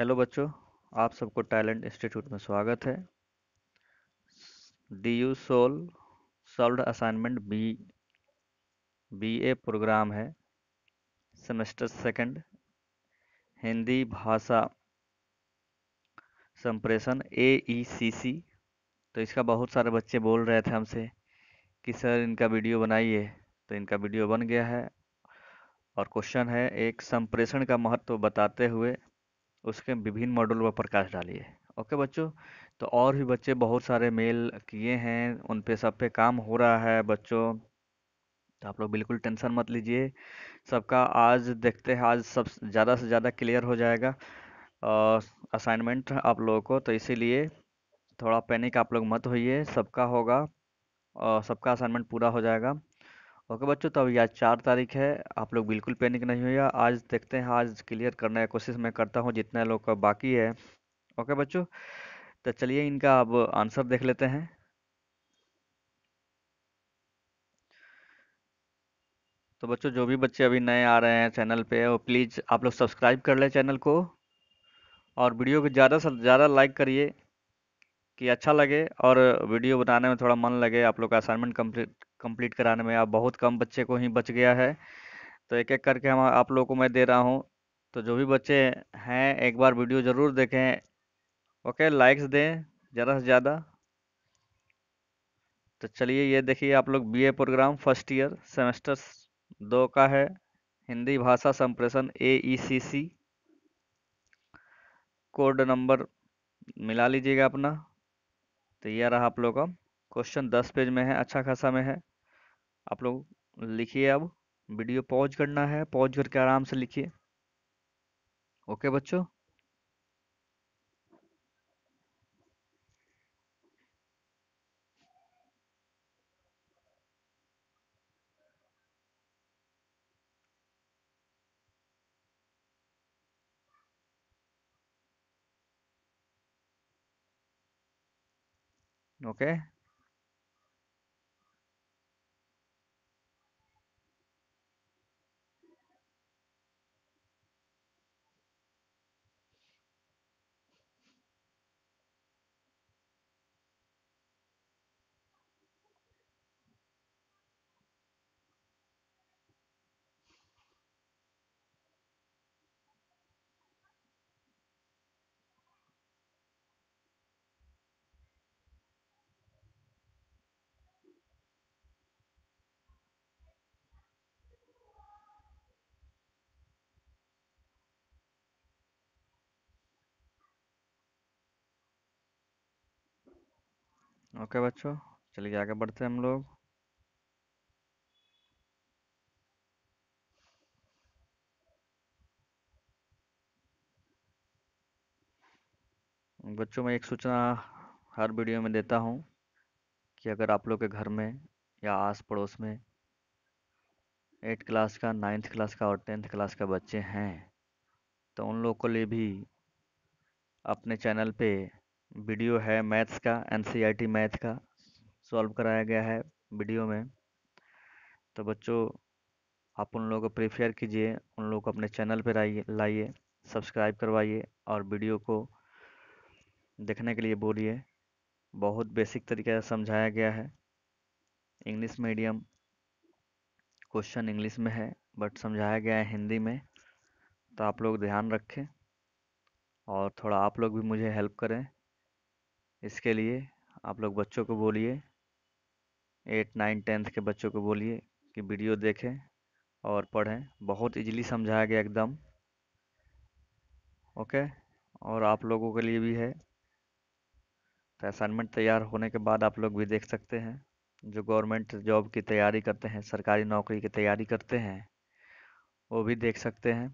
hello बच्चों आप सबको टैलेंट इंस्टीट्यूट में स्वागत है D U SOL solve assignment B B A program है सेमेस्टर सेकंड हिंदी भाषा संप्रेषण ए ई सी सी तो इसका बहुत सारे बच्चे बोल रहे थे हमसे कि सर इनका वीडियो बनाइए तो इनका वीडियो बन गया है और क्वेश्चन है एक संप्रेषण का महत्व बताते हुए उसके विभिन्न मॉड्यूल पर प्रकाश डालिए ओके बच्चों तो और भी बच्चे बहुत सारे मेल किए हैं उन पे सब पे काम हो रहा है बच्चों तो आप लोग बिल्कुल टेंशन मत लीजिए सबका आज देखते हैं आज सब ज़्यादा से ज़्यादा क्लियर हो जाएगा असाइनमेंट आप लोगों को तो इसीलिए थोड़ा पैनिक आप लोग मत होइए सबका होगा और सबका असाइनमेंट पूरा हो जाएगा ओके बच्चों तो अभी आज चार तारीख है आप लोग बिल्कुल पैनिक नहीं हुए आज देखते हैं आज क्लियर करने की कोशिश मैं करता हूँ जितने लोग का बाकी है ओके बच्चों तो चलिए इनका अब आंसर देख लेते हैं तो बच्चों जो भी बच्चे अभी नए आ रहे हैं चैनल पे वो प्लीज़ आप लोग सब्सक्राइब कर लें चैनल को और वीडियो को ज़्यादा से ज़्यादा लाइक करिए कि अच्छा लगे और वीडियो बनाने में थोड़ा मन लगे आप लोग का असाइनमेंट कंप्लीट कंप्लीट कराने में आप बहुत कम बच्चे को ही बच गया है तो एक एक करके हम आप लोगों को मैं दे रहा हूँ तो जो भी बच्चे हैं एक बार वीडियो ज़रूर देखें ओके लाइक्स दें ज़्यादा से ज़्यादा तो चलिए ये देखिए आप लोग BA programme first year semester दो का है हिंदी भाषा संप्रेषण ए ई सी सी कोड नंबर मिला लीजिएगा अपना तो यह रहा आप लोग का क्वेश्चन दस पेज में है अच्छा खासा में है आप लोग लिखिए अब वीडियो पॉज करना है पॉज करके आराम से लिखिए ओके बच्चों okay ओके बच्चों चलिए आगे बढ़ते हैं हम लोग बच्चों मैं एक सूचना हर वीडियो में देता हूँ कि अगर आप लोग के घर में या आस पड़ोस में एट क्लास का नाइन्थ क्लास का और टेंथ क्लास का बच्चे हैं तो उन लोगों को लिए भी अपने चैनल पे वीडियो है मैथ्स का एनसीईआरटी मैथ का सॉल्व कराया गया है वीडियो में तो बच्चों आप उन लोगों को प्रेफेयर कीजिए उन लोगों को अपने चैनल पर आइए लाइए सब्सक्राइब करवाइए और वीडियो को देखने के लिए बोलिए बहुत बेसिक तरीके से समझाया गया है इंग्लिश मीडियम क्वेश्चन इंग्लिश में है बट समझाया गया है हिंदी में तो आप लोग ध्यान रखें और थोड़ा आप लोग भी मुझे हेल्प करें इसके लिए आप लोग बच्चों को बोलिए एट नाइन टेंथ के बच्चों को बोलिए कि वीडियो देखें और पढ़ें बहुत इजीली समझाया गया एकदम ओके और आप लोगों के लिए भी है तो असाइनमेंट तैयार होने के बाद आप लोग भी देख सकते हैं जो गवर्नमेंट जॉब की तैयारी करते हैं सरकारी नौकरी की तैयारी करते हैं वो भी देख सकते हैं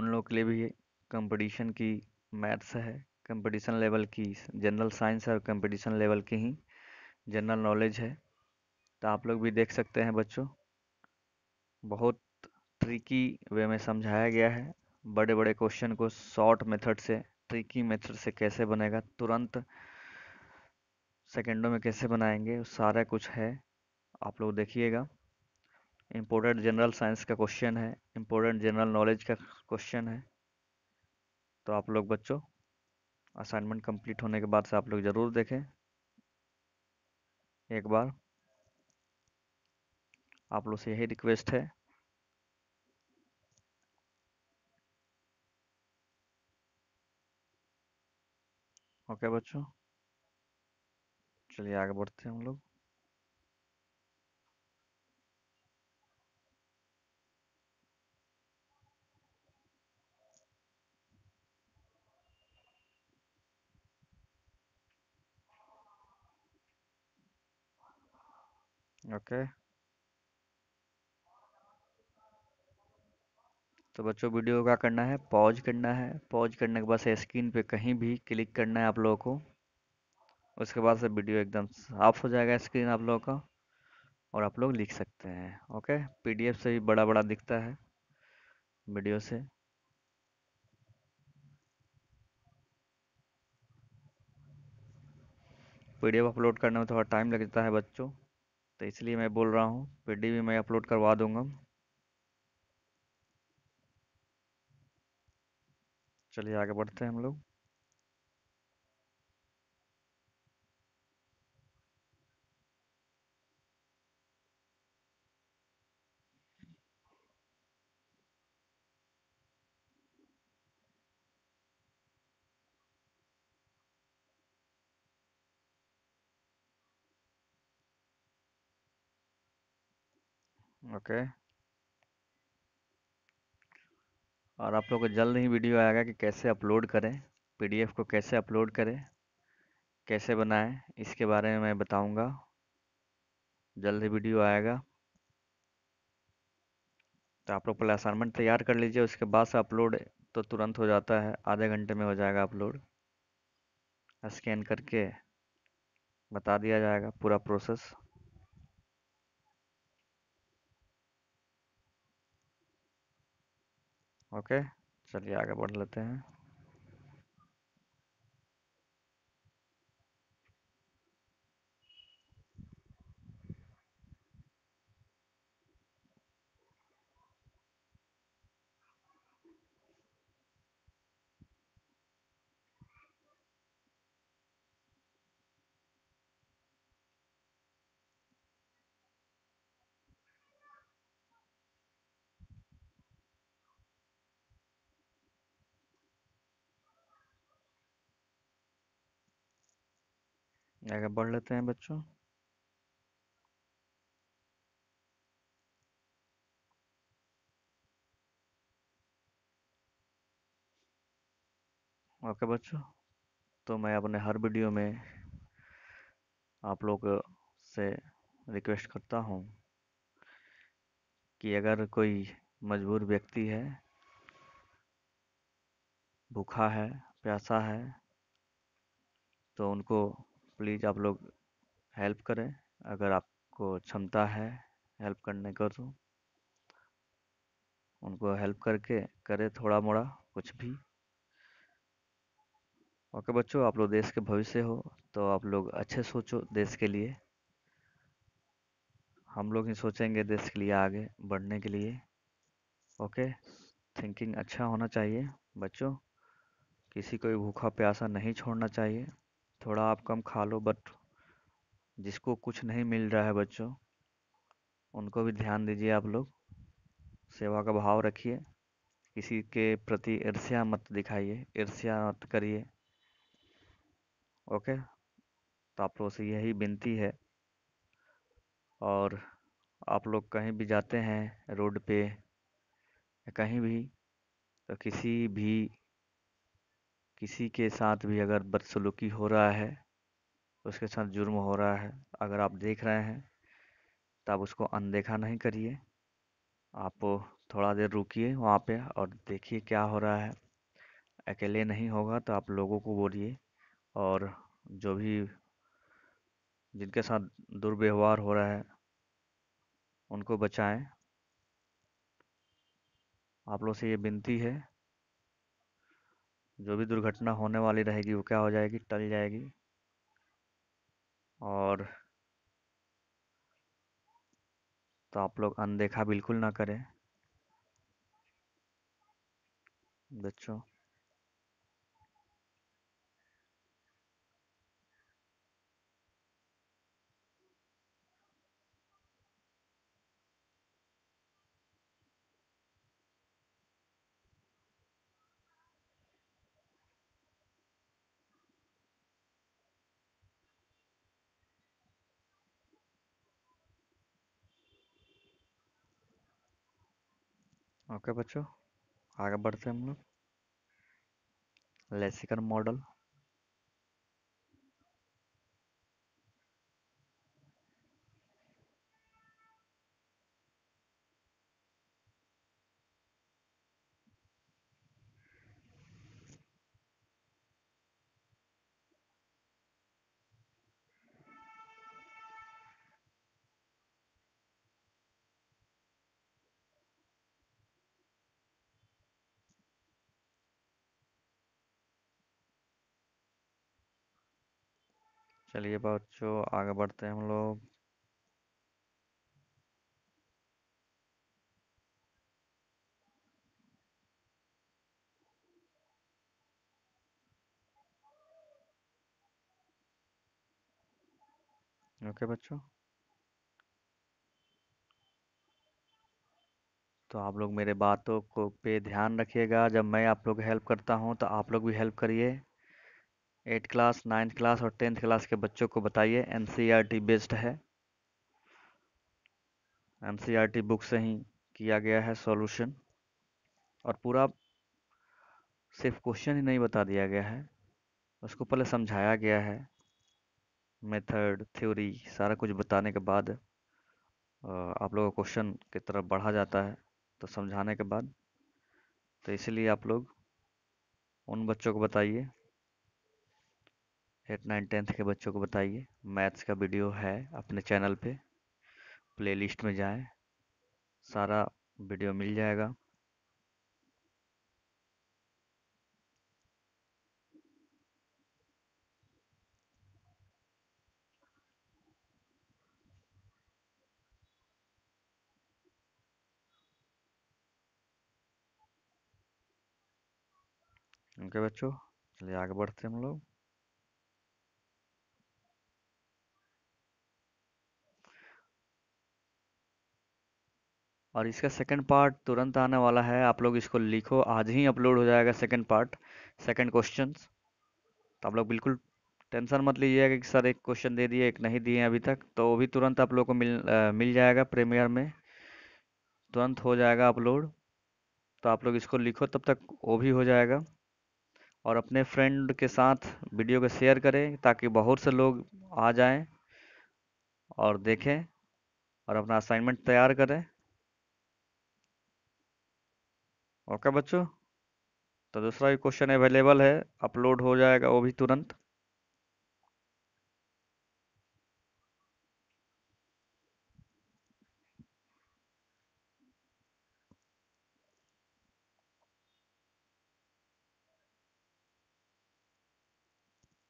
उन लोग के लिए भी कंपटीशन की मैथ्स है कंपटीशन लेवल की जनरल साइंस और कंपटीशन लेवल की ही जनरल नॉलेज है तो आप लोग भी देख सकते हैं बच्चों बहुत ट्रिकी वे में समझाया गया है बड़े बड़े क्वेश्चन को शॉर्ट मेथड से ट्रिकी मेथड से कैसे बनेगा तुरंत सेकेंडों में कैसे बनाएंगे सारा कुछ है आप लोग देखिएगा इम्पोर्टेंट जनरल साइंस का क्वेश्चन है इम्पोर्टेंट जनरल नॉलेज का क्वेश्चन है तो आप लोग बच्चों असाइनमेंट कंप्लीट होने के बाद से आप लोग ज़रूर देखें एक बार आप लोग से यही रिक्वेस्ट है ओके बच्चों चलिए आगे बढ़ते हैं हम लोग ओके तो बच्चों वीडियो क्या करना है पॉज करना है पॉज करने के बाद से स्क्रीन पे कहीं भी क्लिक करना है आप लोगों को उसके बाद से वीडियो एकदम साफ हो जाएगा स्क्रीन आप लोगों का और आप लोग लिख सकते हैं ओके पीडीएफ से भी बड़ा बड़ा दिखता है वीडियो से पीडीएफ अपलोड करने में थोड़ा टाइम लग जाता है बच्चों तो इसलिए मैं बोल रहा हूँ पी भी मैं अपलोड करवा दूँगा चलिए आगे बढ़ते हैं हम लोग ओके और आप लोग को जल्द ही वीडियो आएगा कि कैसे अपलोड करें पीडीएफ को कैसे अपलोड करें कैसे बनाएं इसके बारे में मैं बताऊंगा जल्द ही वीडियो आएगा तो आप लोग पहले असाइनमेंट तैयार कर लीजिए उसके बाद से अपलोड तो तुरंत हो जाता है आधे घंटे में हो जाएगा अपलोड स्कैन करके बता दिया जाएगा पूरा प्रोसेस ओके चलिए आगे बढ़ लेते हैं आगे बढ़ लेते हैं बच्चों ओके बच्चों तो मैं अपने हर वीडियो में आप लोग से रिक्वेस्ट करता हूं कि अगर कोई मजबूर व्यक्ति है भूखा है प्यासा है तो उनको प्लीज़ आप लोग हेल्प करें अगर आपको क्षमता है हेल्प करने का तो उनको हेल्प करके करें थोड़ा मोड़ा कुछ भी ओके बच्चों आप लोग देश के भविष्य हो तो आप लोग अच्छे सोचो देश के लिए हम लोग ही सोचेंगे देश के लिए आगे बढ़ने के लिए ओके थिंकिंग अच्छा होना चाहिए बच्चों किसी को भी भूखा प्यासा नहीं छोड़ना चाहिए थोड़ा आप कम खा लो बट जिसको कुछ नहीं मिल रहा है बच्चों उनको भी ध्यान दीजिए आप लोग सेवा का भाव रखिए किसी के प्रति ईर्ष्या मत दिखाइए ईर्ष्या मत करिए ओके तो आप लोगों से यही विनती है और आप लोग कहीं भी जाते हैं रोड पे कहीं भी तो किसी भी किसी के साथ भी अगर बदसलूकी हो रहा है उसके साथ जुर्म हो रहा है अगर आप देख रहे हैं तो आप उसको अनदेखा नहीं करिए आप थोड़ा देर रुकिए वहाँ पे और देखिए क्या हो रहा है अकेले नहीं होगा तो आप लोगों को बोलिए और जो भी जिनके साथ दुर्व्यवहार हो रहा है उनको बचाएं आप लोग से ये विनती है जो भी दुर्घटना होने वाली रहेगी वो क्या हो जाएगी टल जाएगी और तो आप लोग अनदेखा बिल्कुल ना करें बच्चों ओके बच्चों आगे बढ़ते हैं हम लोग लेसिकन मॉडल चलिए बच्चों आगे बढ़ते हैं हम लोग ओके बच्चों तो आप लोग मेरे बातों को पे ध्यान रखिएगा जब मैं आप लोग हेल्प करता हूं तो आप लोग भी हेल्प करिए एट क्लास नाइन्थ क्लास और टेंथ क्लास के बच्चों को बताइए एन e बेस्ड है एन e बुक से ही किया गया है सॉल्यूशन और पूरा सिर्फ क्वेश्चन ही नहीं बता दिया गया है उसको पहले समझाया गया है मेथड थ्योरी सारा कुछ बताने के बाद आप लोगों का क्वेश्चन की तरफ बढ़ा जाता है तो समझाने के बाद तो इसलिए आप लोग उन बच्चों को बताइए एट नाइन टेंथ के बच्चों को बताइए मैथ्स का वीडियो है अपने चैनल पे प्लेलिस्ट में जाएं सारा वीडियो मिल जाएगा ओके बच्चों चलिए आगे बढ़ते हैं हम लोग और इसका सेकंड पार्ट तुरंत आने वाला है आप लोग इसको लिखो आज ही अपलोड हो जाएगा सेकंड पार्ट सेकंड क्वेश्चन तो आप लोग बिल्कुल टेंशन मत लीजिएगा कि सर एक क्वेश्चन दे दिए एक नहीं दिए अभी तक तो वो भी तुरंत आप लोग को मिल आ, मिल जाएगा प्रीमियर में तुरंत हो जाएगा अपलोड तो आप लोग इसको लिखो तब तक वो भी हो जाएगा और अपने फ्रेंड के साथ वीडियो को शेयर करें ताकि बहुत से लोग आ जाएँ और देखें और अपना असाइनमेंट तैयार करें ओके बच्चों तो दूसरा भी क्वेश्चन अवेलेबल है अपलोड हो जाएगा वो भी तुरंत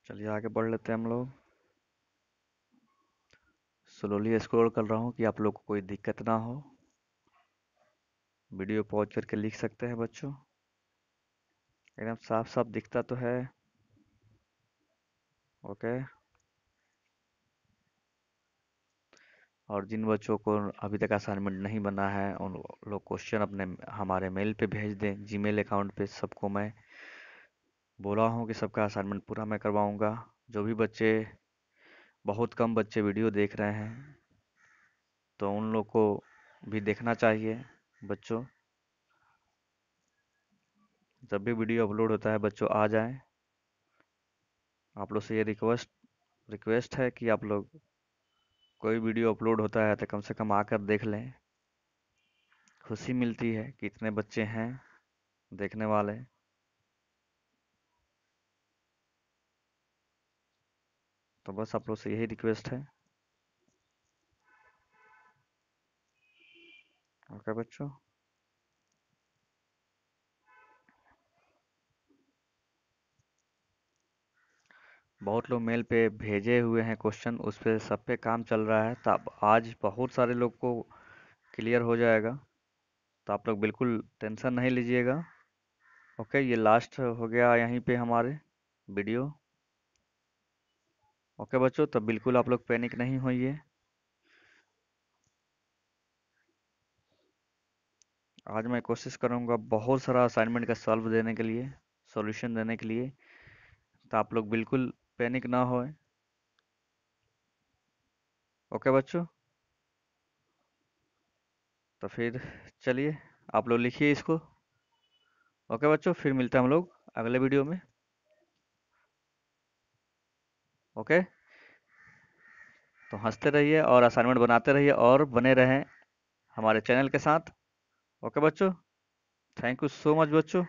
चलिए आगे बढ़ लेते हैं हम लोग स्लोली स्क्रॉल कर रहा हूँ कि आप लोग को कोई दिक्कत ना हो वीडियो पॉज करके लिख सकते हैं बच्चों एकदम साफ साफ दिखता तो है ओके और जिन बच्चों को अभी तक असाइनमेंट नहीं बना है उन लोग क्वेश्चन अपने हमारे मेल पे भेज दें जीमेल अकाउंट पे सबको मैं बोला हूँ कि सबका असाइनमेंट पूरा मैं करवाऊँगा जो भी बच्चे बहुत कम बच्चे वीडियो देख रहे हैं तो उन लोग को भी देखना चाहिए बच्चों जब भी वीडियो अपलोड होता है बच्चों आ जाएं आप लोग से ये रिक्वेस्ट रिक्वेस्ट है कि आप लोग कोई वीडियो अपलोड होता है तो कम से कम आकर देख लें खुशी मिलती है कि इतने बच्चे हैं देखने वाले तो बस आप लोग से यही रिक्वेस्ट है ओके बच्चों बहुत लोग मेल पे भेजे हुए हैं क्वेश्चन उस पर सब पे काम चल रहा है तो आज बहुत सारे लोग को क्लियर हो जाएगा तो आप लोग बिल्कुल टेंशन नहीं लीजिएगा ओके ये लास्ट हो गया यहीं पे हमारे वीडियो ओके बच्चों तो बिल्कुल आप लोग पैनिक नहीं होइए आज मैं कोशिश करूंगा बहुत सारा असाइनमेंट का सॉल्व देने के लिए सॉल्यूशन देने के लिए तो आप लोग बिल्कुल पैनिक ना होए ओके बच्चों तो फिर चलिए आप लोग लिखिए इसको ओके बच्चों फिर मिलते हैं हम लोग अगले वीडियो में ओके तो हंसते रहिए और असाइनमेंट बनाते रहिए और बने रहें हमारे चैनल के साथ ओके बच्चों थैंक यू सो मच बच्चों